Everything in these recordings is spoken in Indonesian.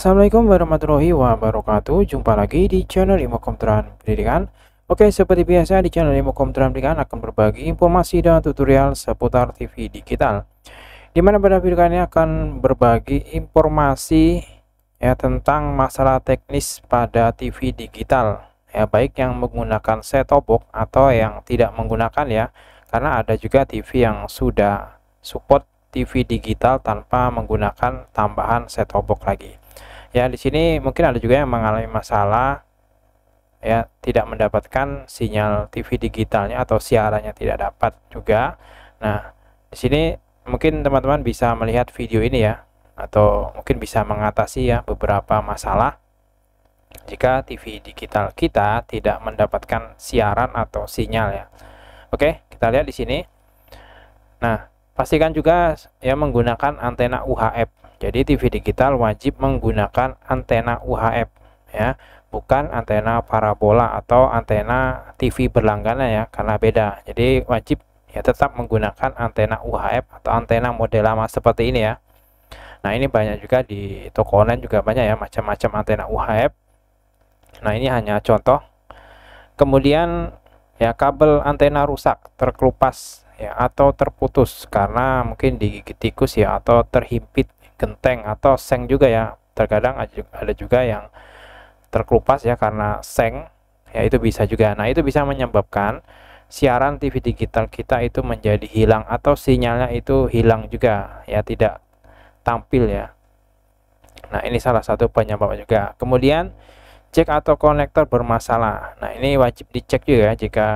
Assalamualaikum warahmatullahi wabarakatuh Jumpa lagi di channel Imo Komputeran Pendidikan Oke seperti biasa di channel Imo Komputeran Pendidikan akan berbagi informasi dan tutorial seputar TV digital Dimana pada video kali ini akan berbagi informasi ya tentang masalah teknis pada TV digital ya baik yang menggunakan set top box atau yang tidak menggunakan ya karena ada juga TV yang sudah support TV digital tanpa menggunakan tambahan set top box lagi ya di sini mungkin ada juga yang mengalami masalah ya tidak mendapatkan sinyal TV digitalnya atau siarannya tidak dapat juga nah di sini mungkin teman-teman bisa melihat video ini ya atau mungkin bisa mengatasi ya beberapa masalah jika TV digital kita tidak mendapatkan siaran atau sinyal ya oke kita lihat di sini nah pastikan juga ya menggunakan antena UHF jadi TV digital wajib menggunakan antena UHF ya, bukan antena parabola atau antena TV berlangganan ya karena beda. Jadi wajib ya tetap menggunakan antena UHF atau antena model lama seperti ini ya. Nah, ini banyak juga di toko online juga banyak ya macam-macam antena UHF. Nah, ini hanya contoh. Kemudian ya kabel antena rusak, terkelupas ya atau terputus karena mungkin digigit tikus ya atau terhimpit genteng atau seng juga ya terkadang ada juga yang terkelupas ya karena seng ya itu bisa juga nah itu bisa menyebabkan siaran TV digital kita itu menjadi hilang atau sinyalnya itu hilang juga ya tidak tampil ya nah ini salah satu penyebab juga kemudian cek atau konektor bermasalah nah ini wajib dicek juga ya. jika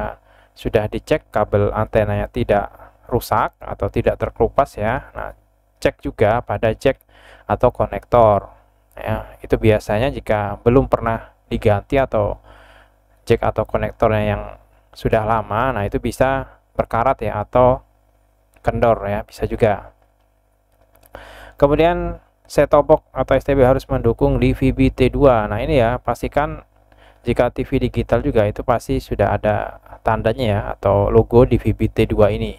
sudah dicek kabel antenanya tidak rusak atau tidak terkelupas ya nah cek juga pada jack atau konektor ya itu biasanya jika belum pernah diganti atau jack atau konektornya yang sudah lama nah itu bisa berkarat ya atau kendor ya bisa juga kemudian set top box atau STB harus mendukung DVB T2 nah ini ya pastikan jika TV digital juga itu pasti sudah ada tandanya ya atau logo DVB T2 ini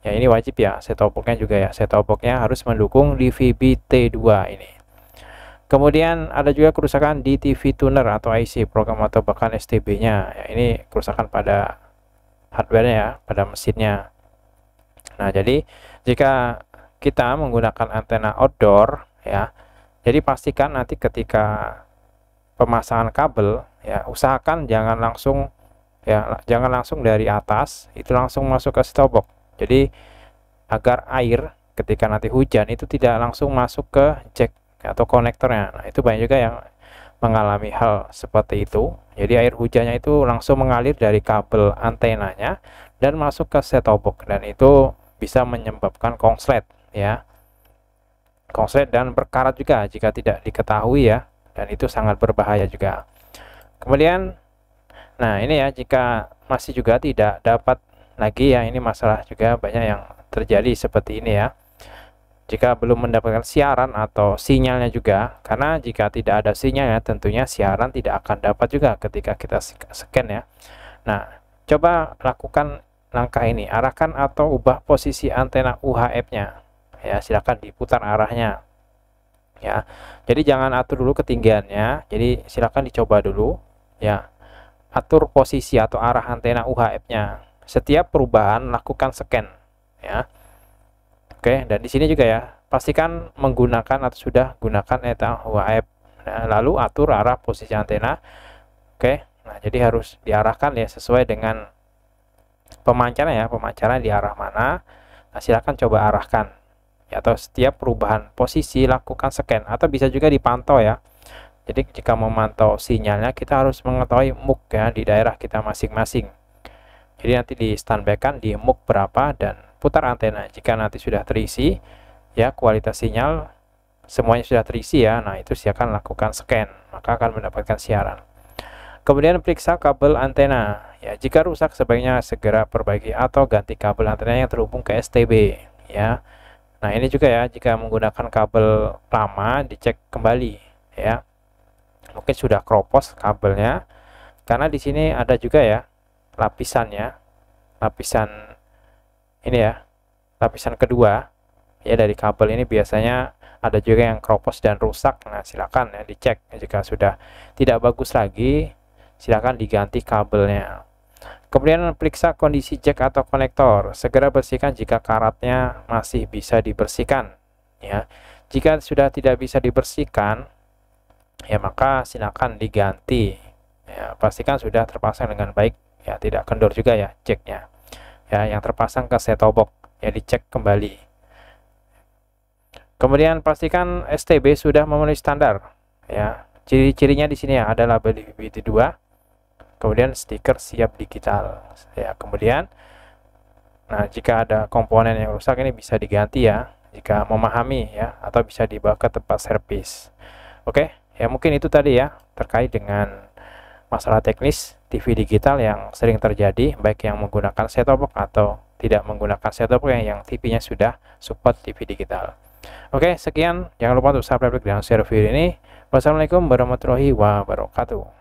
ya ini wajib ya set boxnya juga ya set boxnya harus mendukung DVB-T2 ini kemudian ada juga kerusakan di TV tuner atau IC program atau bahkan STB nya ya, ini kerusakan pada hardware ya pada mesinnya nah jadi jika kita menggunakan antena outdoor ya jadi pastikan nanti ketika pemasangan kabel ya usahakan jangan langsung ya jangan langsung dari atas itu langsung masuk ke stopbox jadi agar air ketika nanti hujan itu tidak langsung masuk ke jack atau konektornya nah itu banyak juga yang mengalami hal seperti itu jadi air hujannya itu langsung mengalir dari kabel antenanya dan masuk ke set-top box dan itu bisa menyebabkan konslet ya konslet dan berkarat juga jika tidak diketahui ya dan itu sangat berbahaya juga kemudian nah ini ya jika masih juga tidak dapat lagi ya ini masalah juga banyak yang terjadi seperti ini ya jika belum mendapatkan siaran atau sinyalnya juga karena jika tidak ada sinyal ya tentunya siaran tidak akan dapat juga ketika kita scan ya nah coba lakukan langkah ini arahkan atau ubah posisi antena UHF nya ya silahkan diputar arahnya ya jadi jangan atur dulu ketinggiannya jadi silahkan dicoba dulu ya atur posisi atau arah antena UHF nya setiap perubahan lakukan scan ya. Oke, dan di sini juga ya, pastikan menggunakan atau sudah gunakan eta app Nah, lalu atur arah posisi antena. Oke. Nah, jadi harus diarahkan ya sesuai dengan pemancarnya ya, pemancarnya di arah mana. Nah, silakan coba arahkan. Ya, atau setiap perubahan posisi lakukan scan atau bisa juga dipantau ya. Jadi jika memantau sinyalnya kita harus mengetahui muk ya di daerah kita masing-masing. Jadi nanti di stand back kan di muk berapa dan putar antena. Jika nanti sudah terisi ya kualitas sinyal semuanya sudah terisi ya. Nah, itu silakan lakukan scan, maka akan mendapatkan siaran. Kemudian periksa kabel antena. Ya, jika rusak sebaiknya segera perbaiki atau ganti kabel antena yang terhubung ke STB ya. Nah, ini juga ya jika menggunakan kabel lama dicek kembali ya. Mungkin sudah kropos kabelnya. Karena di sini ada juga ya lapisan ya lapisan ini ya lapisan kedua ya dari kabel ini biasanya ada juga yang keropos dan rusak nah silakan ya dicek jika sudah tidak bagus lagi silakan diganti kabelnya kemudian periksa kondisi jack atau konektor segera bersihkan jika karatnya masih bisa dibersihkan ya jika sudah tidak bisa dibersihkan ya maka silakan diganti ya, pastikan sudah terpasang dengan baik ya tidak kendor juga ya ceknya ya yang terpasang ke box ya dicek kembali kemudian pastikan STB sudah memenuhi standar ya ciri-cirinya di sini ya ada label 2 kemudian stiker siap digital ya kemudian nah jika ada komponen yang rusak ini bisa diganti ya jika memahami ya atau bisa dibawa ke tempat servis oke ya mungkin itu tadi ya terkait dengan masalah teknis TV digital yang sering terjadi baik yang menggunakan set-top box atau tidak menggunakan set-top box yang, yang TV-nya sudah support TV digital. Oke, sekian. Jangan lupa untuk subscribe dan share video ini. Wassalamualaikum warahmatullahi wabarakatuh.